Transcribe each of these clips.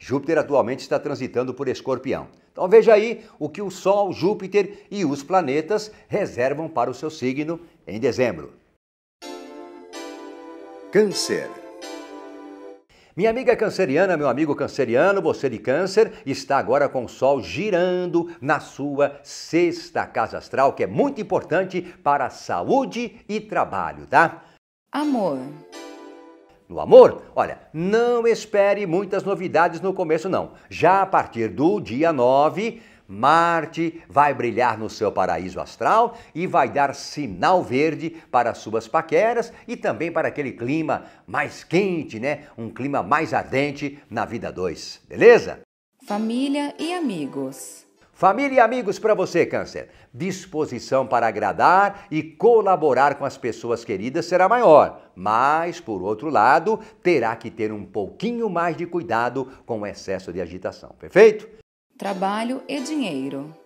Júpiter atualmente está transitando por Escorpião. Então veja aí o que o Sol, Júpiter e os planetas reservam para o seu signo em dezembro. Câncer. Minha amiga canceriana, meu amigo canceriano, você de câncer, está agora com o Sol girando na sua sexta casa astral, que é muito importante para saúde e trabalho, tá? Amor. No amor, olha, não espere muitas novidades no começo, não. Já a partir do dia 9, Marte vai brilhar no seu paraíso astral e vai dar sinal verde para suas paqueras e também para aquele clima mais quente, né? Um clima mais ardente na vida 2, beleza? Família e amigos. Família e amigos para você, Câncer. Disposição para agradar e colaborar com as pessoas queridas será maior, mas, por outro lado, terá que ter um pouquinho mais de cuidado com o excesso de agitação. Perfeito? Trabalho e dinheiro.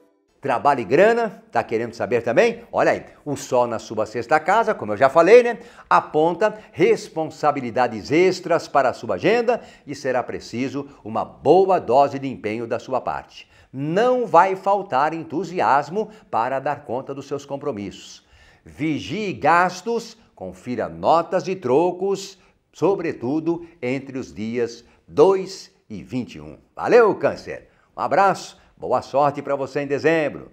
Trabalho e grana, tá querendo saber também? Olha aí, o sol na sua sexta casa, como eu já falei, né? Aponta responsabilidades extras para a sua agenda e será preciso uma boa dose de empenho da sua parte não vai faltar entusiasmo para dar conta dos seus compromissos. Vigie gastos, confira notas e trocos, sobretudo entre os dias 2 e 21. Valeu, Câncer! Um abraço, boa sorte para você em dezembro!